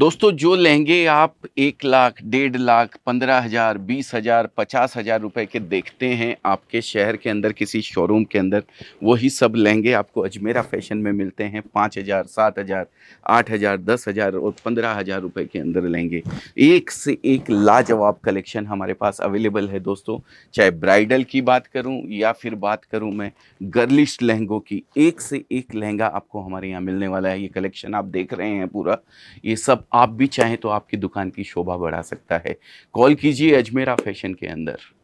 दोस्तों जो लहंगे आप एक लाख डेढ़ लाख पंद्रह हज़ार बीस हज़ार पचास हज़ार रुपये के देखते हैं आपके शहर के अंदर किसी शोरूम के अंदर वही सब लहंगे आपको अजमेरा फैशन में मिलते हैं पाँच हज़ार सात हज़ार आठ हज़ार दस हज़ार और पंद्रह हज़ार रुपये के अंदर लहंगे एक से एक लाजवाब कलेक्शन हमारे पास अवेलेबल है दोस्तों चाहे ब्राइडल की बात करूँ या फिर बात करूँ मैं गर्लिश लहंगों की एक से एक लहंगा आपको हमारे यहाँ मिलने वाला है ये कलेक्शन आप देख रहे हैं पूरा ये सब आप भी चाहें तो आपकी दुकान की शोभा बढ़ा सकता है कॉल कीजिए अजमेरा फैशन के अंदर